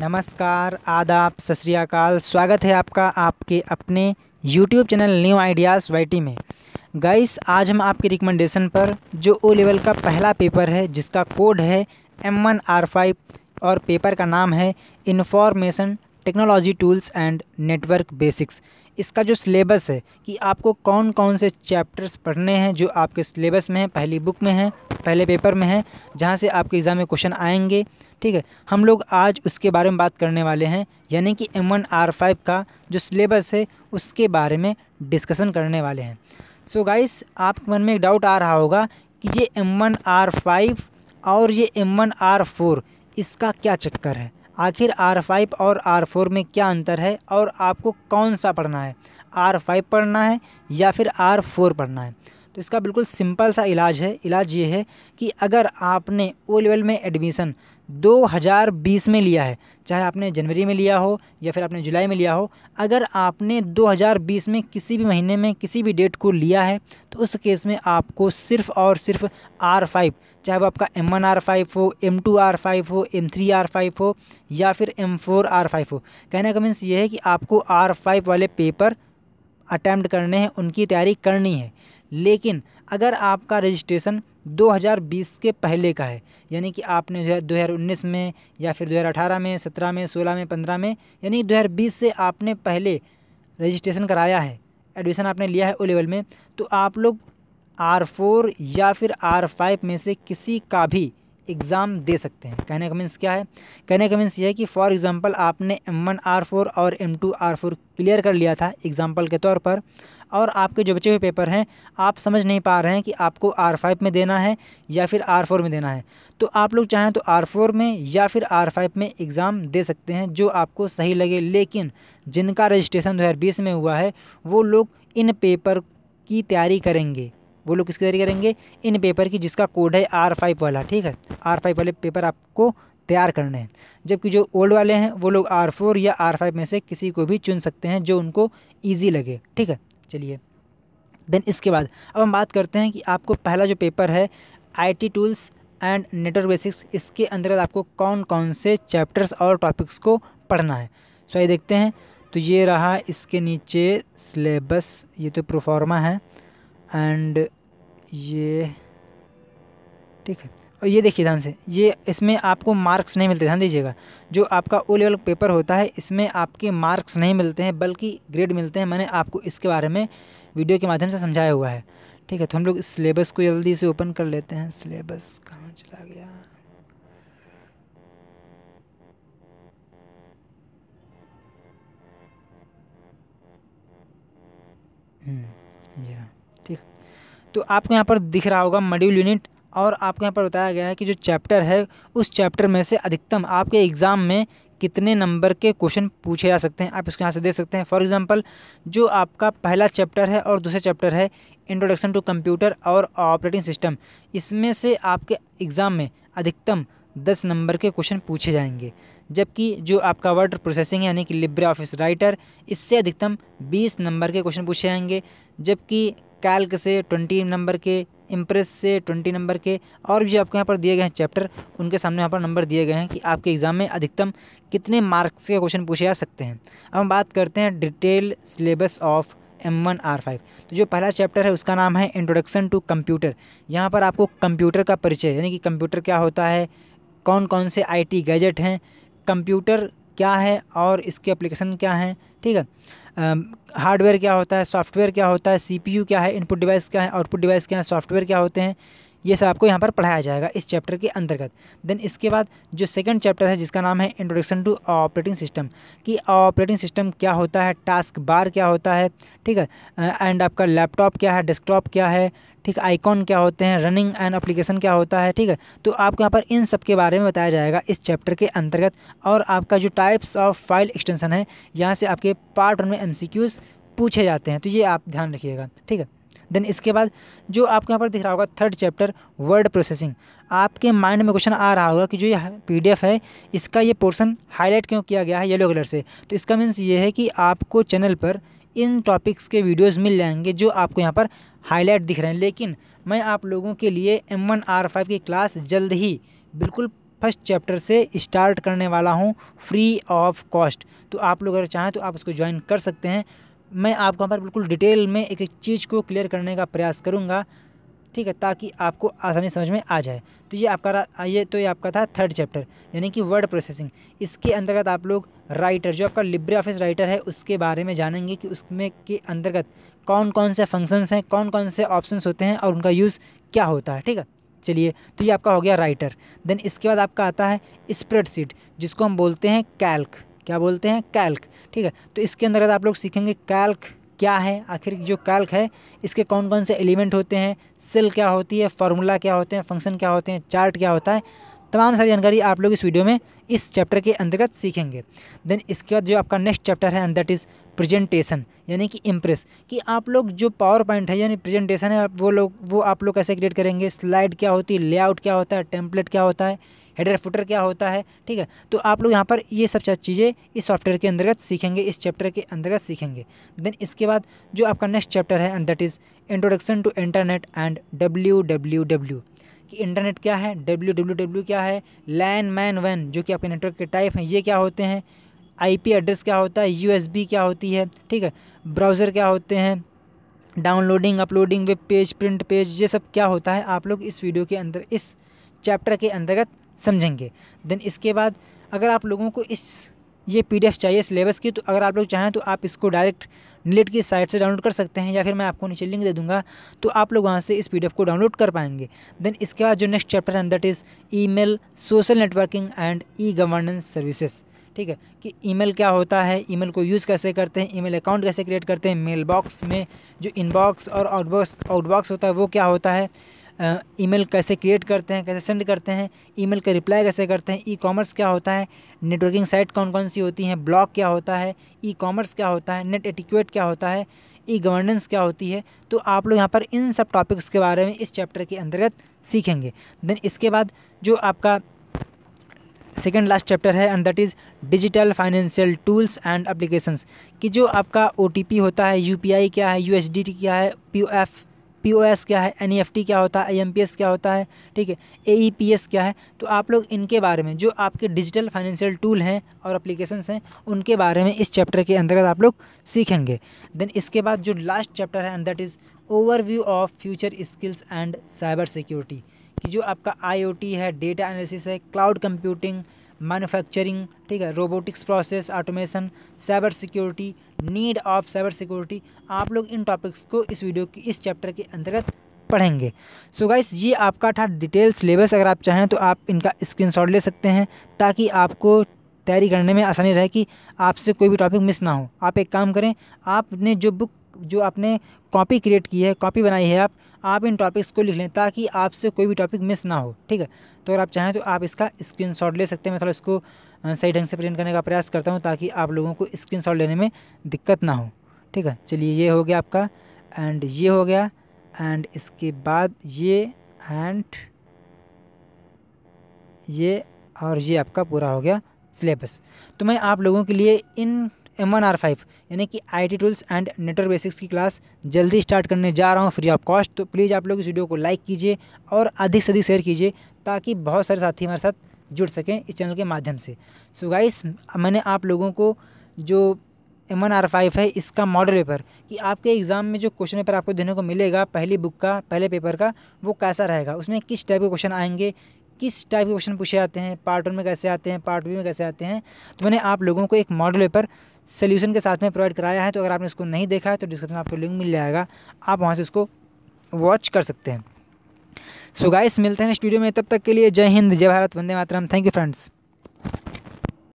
नमस्कार आदाब सत स्वागत है आपका आपके अपने YouTube चैनल न्यू आइडियाज़ वाई में गाइस आज हम आपके रिकमेंडेशन पर जो ओ लेवल का पहला पेपर है जिसका कोड है एम वन आर फाइव और पेपर का नाम है information technology tools and network basics इसका जो सिलेबस है कि आपको कौन कौन से चैप्टर्स पढ़ने हैं जो आपके सिलेबस में हैं पहली बुक में हैं पहले पेपर में हैं जहाँ से आपके एग्ज़ाम में क्वेश्चन आएंगे ठीक है हम लोग आज उसके बारे में बात करने वाले हैं यानी कि एम वन आर फाइव का जो सिलेबस है उसके बारे में डिस्कसन करने वाले हैं सो so गाइस आपके मन में एक डाउट आ रहा होगा कि ये एम वन आर फाइव और ये एम वन आर फोर इसका क्या चक्कर है आखिर आर फाइव और आर फोर में क्या अंतर है और आपको कौन सा पढ़ना है आर फाइव पढ़ना है या फिर आर फोर पढ़ना है तो इसका बिल्कुल सिंपल सा इलाज है इलाज ये है कि अगर आपने ओ लेवल में एडमिशन 2020 में लिया है चाहे आपने जनवरी में लिया हो या फिर आपने जुलाई में लिया हो अगर आपने 2020 में किसी भी महीने में किसी भी डेट को लिया है तो उस केस में आपको सिर्फ़ और सिर्फ आर फाइव चाहे वो आपका एम वन आर फाइव हो एम टू आर फाइव हो एम थ्री आर फाइव हो या फिर एम फोर आर फाइव हो कहने का मीन्स ये है कि आपको आर फाइव वाले पेपर अटैम्प्ट करने हैं उनकी तैयारी करनी है लेकिन अगर आपका रजिस्ट्रेशन 2020 के पहले का है यानी कि आपने दो हज़ार उन्नीस में या फिर 2018 में 17 में 16 में 15 में यानी 2020 से आपने पहले रजिस्ट्रेशन कराया है एडमिशन आपने लिया है ओ लेवल में तो आप लोग आर फोर या फिर आर फाइव में से किसी का भी एग्ज़ाम दे सकते हैं कहने का मीन्स क्या है कहने का मीन्स ये है कि फॉर एग्ज़ाम्पल आपने एम वन आर फोर और M two R four clear कर लिया था एग्ज़ाम्पल के तौर पर और आपके जो बचे हुए पेपर हैं आप समझ नहीं पा रहे हैं कि आपको आर फाइव में देना है या फिर आर फोर में देना है तो आप लोग चाहें तो आर फोर में या फिर आर फाइव में एग्ज़ाम दे सकते हैं जो आपको सही लगे लेकिन जिनका रजिस्ट्रेशन दो हज़ार बीस में हुआ है वो लोग इन पेपर की तैयारी करेंगे वो लोग किसके जरिए करेंगे इन पेपर की जिसका कोड है आर फाइव वाला ठीक है आर फाइव वाले पेपर आपको तैयार करने हैं जबकि जो ओल्ड वाले हैं वो लोग आर फोर या आर फाइव में से किसी को भी चुन सकते हैं जो उनको ईजी लगे ठीक है चलिए देन इसके बाद अब हम बात करते हैं कि आपको पहला जो पेपर है I tools and network basics इसके अंतर्गत आपको कौन कौन से चैप्टर्स और टॉपिक्स को पढ़ना है सो ये देखते हैं तो ये रहा इसके नीचे सिलेबस ये तो प्रोफार्मा है एंड ये ठीक है और ये देखिए ध्यान से ये इसमें आपको मार्क्स नहीं मिलते ध्यान दीजिएगा जो आपका ओ लेवल पेपर होता है इसमें आपके मार्क्स नहीं मिलते हैं बल्कि ग्रेड मिलते हैं मैंने आपको इसके बारे में वीडियो के माध्यम से समझाया हुआ है ठीक है तो हम लोग इस सिलेबस को जल्दी से ओपन कर लेते हैं सिलेबस कहाँ चला गया जी हम्म, तो आपको यहाँ पर दिख रहा होगा मॉड्यूल यूनिट और आपको यहाँ पर बताया गया है कि जो चैप्टर है उस चैप्टर में से अधिकतम आपके एग्ज़ाम में कितने नंबर के क्वेश्चन पूछे जा सकते हैं आप इसको यहाँ से देख सकते हैं फॉर एग्ज़ाम्पल जो आपका पहला चैप्टर है और दूसरा चैप्टर है इंट्रोडक्शन टू कंप्यूटर और ऑपरेटिंग सिस्टम इसमें से आपके एग्ज़ाम में अधिकतम दस नंबर के क्वेश्चन पूछे जाएंगे जबकि जो आपका वर्ड प्रोसेसिंग है यानी कि लिब्रे ऑफिस राइटर इससे अधिकतम बीस नंबर के क्वेश्चन पूछे जाएंगे जबकि कैल्क से ट्वेंटी नंबर के इम्प्रेस से ट्वेंटी नंबर के और भी जो आपको यहाँ पर दिए गए हैं चैप्टर उनके सामने यहाँ पर नंबर दिए गए हैं कि आपके एग्ज़ाम में अधिकतम कितने मार्क्स के क्वेश्चन पूछे जा सकते हैं अब हम बात करते हैं detail syllabus of M one R five तो जो पहला चैप्टर है उसका नाम है इंट्रोडक्शन टू कंप्यूटर यहाँ पर आपको कंप्यूटर का परिचय यानी कि कंप्यूटर क्या होता है कौन कौन से टी गैजेट हैं कंप्यूटर क्या है और इसके एप्लीकेशन क्या हैं ठीक है हार्डवेयर क्या होता है सॉफ्टवेयर क्या होता है सीपीयू क्या है इनपुट डिवाइस क्या है आउटपुट डिवाइस क्या है सॉफ्टवेयर क्या होते हैं ये सब आपको यहाँ पर पढ़ाया जाएगा इस चैप्टर के अंतर्गत देन इसके बाद जो सेकंड चैप्टर है जिसका नाम है इंट्रोडक्शन टू ऑपरेटिंग सिस्टम कि ऑपरेटिंग सिस्टम क्या होता है टास्क बार क्या होता है ठीक है एंड आपका लैपटॉप क्या है डेस्कटॉप क्या है ठीक आइकॉन क्या होते हैं रनिंग एंड अप्लीकेशन क्या होता है ठीक है तो आपको यहाँ पर इन सब के बारे में बताया जाएगा इस चैप्टर के अंतर्गत और आपका जो टाइप्स ऑफ फाइल एक्सटेंशन है यहाँ से आपके पार्ट वन में एम पूछे जाते हैं तो ये आप ध्यान रखिएगा ठीक है देन इसके बाद जो आपको यहाँ पर दिख रहा होगा थर्ड चैप्टर वर्ड प्रोसेसिंग आपके माइंड में क्वेश्चन आ रहा होगा कि जो ये पीडीएफ है इसका ये पोर्शन हाईलाइट क्यों किया गया है येलो कलर से तो इसका मीन्स ये है कि आपको चैनल पर इन टॉपिक्स के वीडियोस मिल जाएंगे जो आपको यहाँ पर हाईलाइट दिख रहे हैं लेकिन मैं आप लोगों के लिए एम वन आर फाइव की क्लास जल्द ही बिल्कुल फर्स्ट चैप्टर से स्टार्ट करने वाला हूँ फ्री ऑफ कॉस्ट तो आप लोग अगर चाहें तो आप उसको ज्वाइन कर सकते हैं मैं आपको यहाँ पर बिल्कुल डिटेल में एक एक चीज़ को क्लियर करने का प्रयास करूँगा ठीक है ताकि आपको आसानी समझ में आ जाए तो ये आपका ये तो ये आपका था थर्ड चैप्टर यानी कि वर्ड प्रोसेसिंग इसके अंतर्गत आप लोग राइटर जो आपका लिब्रे ऑफिस राइटर है उसके बारे में जानेंगे कि उसमें के अंतर्गत कौन कौन से फंक्शंस हैं कौन कौन से ऑप्शंस होते हैं और उनका यूज़ क्या होता है ठीक है चलिए तो ये आपका हो गया राइटर देन इसके बाद आपका आता है स्प्रेडशीट जिसको हम बोलते हैं कैल्क क्या बोलते हैं कैल्क ठीक है तो इसके अंदर आप लोग सीखेंगे कैल्क क्या है आखिर जो कैल्क है इसके कौन कौन से एलिमेंट होते हैं सेल क्या होती है फार्मूला क्या होते हैं फंक्शन क्या होते हैं चार्ट क्या होता है तमाम सारी जानकारी आप लोग इस वीडियो में इस चैप्टर के अंतर्गत सीखेंगे देन इसके बाद जो आपका नेक्स्ट चैप्टर है एंड दैट इज़ प्रेजेंटेशन यानी कि इम्प्रेस कि आप लोग जो पावर पॉइंट है यानी प्रेजेंटेशन है वो लोग वो आप लोग कैसे क्रिएट करेंगे स्लाइड क्या होती है लेआउट क्या होता है टेम्पलेट क्या होता है हेडर फुटर क्या होता है ठीक है तो आप लोग यहाँ पर ये सब चीज़ें इस सॉफ्टवेयर के अंतर्गत सीखेंगे इस चैप्टर के अंतर्गत सीखेंगे देन इसके बाद जो आपका नेक्स्ट चैप्टर है and that is introduction to internet and W W W कि इंटरनेट क्या है डब्ल्यू डब्ल्यू डब्ल्यू क्या है लैन मैन वैन जो कि आपके नेटवर्क के टाइप हैं ये क्या होते हैं आई एड्रेस क्या होता है यू क्या होती है ठीक है ब्राउज़र क्या होते हैं downloading uploading web page print page ये सब क्या होता है आप लोग इस वीडियो के अंदर इस चैप्टर के अंतर्गत समझेंगे देन इसके बाद अगर आप लोगों को इस ये पीडीएफ चाहिए सिलेबस की तो अगर आप लोग चाहें तो आप इसको डायरेक्ट नीलेट की साइट से डाउनलोड कर सकते हैं या फिर मैं आपको नीचे लिंक दे दूँगा तो आप लोग वहाँ से इस पी को डाउनलोड कर पाएंगे देन इसके बाद जो नेक्स्ट चैप्टर है that is E social networking and E governance services ठीक है कि ईमेल क्या होता है ईमेल को यूज़ कैसे करते हैं ईमेल अकाउंट कैसे क्रिएट करते हैं मेल बॉक्स में जो इनबॉक्स और आउटबॉक्स आउटबॉक्स होता है वो क्या होता है ईमेल कैसे क्रिएट करते हैं कैसे सेंड करते हैं ईमेल का रिप्लाई कैसे करते हैं ई कॉमर्स क्या होता है नेटवर्किंग साइट कौन कौन सी होती हैं ब्लॉग क्या होता है ई कॉमर्स क्या होता है नेट एटिक्यूट क्या होता है ई गवर्नेंस क्या होती है तो आप लोग यहाँ पर इन सब टॉपिक्स के बारे में इस चैप्टर के अंतर्गत सीखेंगे देन इसके बाद जो आपका सेकेंड लास्ट चैप्टर है and that is digital financial tools and applications कि जो आपका ओ होता है यू क्या है यू क्या है पी पीओएस क्या है एनईएफटी e क्या होता है आईएमपीएस क्या होता है ठीक है एईपीएस e क्या है तो आप लोग इनके बारे में जो आपके डिजिटल फाइनेंशियल टूल हैं और अप्लीकेशंस हैं उनके बारे में इस चैप्टर के अंतर्गत आप लोग सीखेंगे देन इसके बाद जो लास्ट चैप्टर है and that is overview of future skills and cyber security कि जो आपका आई है डेटा एनालिसिस है क्लाउड कंप्यूटिंग मैन्युफैक्चरिंग ठीक है robotics process automation cyber security need of cyber security आप लोग इन टॉपिक्स को इस वीडियो की इस चैप्टर के अंतर्गत पढ़ेंगे सो so गाइस ये आपका था डिटेल सिलेबस अगर आप चाहें तो आप इनका स्क्रीनशॉट ले सकते हैं ताकि आपको तैयारी करने में आसानी रहे कि आपसे कोई भी टॉपिक मिस ना हो आप एक काम करें आपने जो बुक जो आपने कॉपी क्रिएट की है कॉपी बनाई है आप आप इन टॉपिक्स को लिख लें ताकि आपसे कोई भी टॉपिक मिस ना हो ठीक है तो अगर आप चाहें तो आप इसका स्क्रीनशॉट ले सकते हैं मैं थोड़ा इसको सही ढंग से प्रिंट करने का प्रयास करता हूँ ताकि आप लोगों को स्क्रीन लेने में दिक्कत ना हो ठीक है चलिए ये हो गया आपका एंड ये हो गया एंड इसके बाद ये एंड ये और ये आपका पूरा हो गया सिलेबस तो मैं आप लोगों के लिए इन एम वन आर फाइव यानी कि I T tools and network basics की क्लास जल्दी स्टार्ट करने जा रहा हूँ फ्री ऑफ कॉस्ट तो प्लीज़ आप लोग इस वीडियो को लाइक कीजिए और अधिक से अधिक शेयर कीजिए ताकि बहुत सारे साथी हमारे साथ जुड़ सकें इस चैनल के माध्यम से सो गाइस मैंने आप लोगों को जो एम वन आर फाइव है इसका मॉडल पेपर कि आपके एग्ज़ाम में जो क्वेश्चन पेपर आपको देने को मिलेगा पहली बुक का पहले पेपर का वो कैसा रहेगा उसमें किस टाइप के क्वेश्चन आएंगे किस टाइप के क्वेश्चन पूछे जाते हैं पार्ट वन में कैसे आते हैं पार्ट बी में कैसे आते हैं तो मैंने आप लोगों को एक मॉडल पेपर सोल्यूशन के साथ में प्रोवाइड कराया है तो अगर आपने उसको नहीं देखा है तो डिस्क्रिप्शन में आपको लिंक मिल जाएगा आप वहाँ से उसको वॉच कर सकते हैं सो गाइस मिलते हैं स्टूडियो में तब तक के लिए जय हिंद जय भारत वंदे मातरम थैंक यू फ्रेंड्स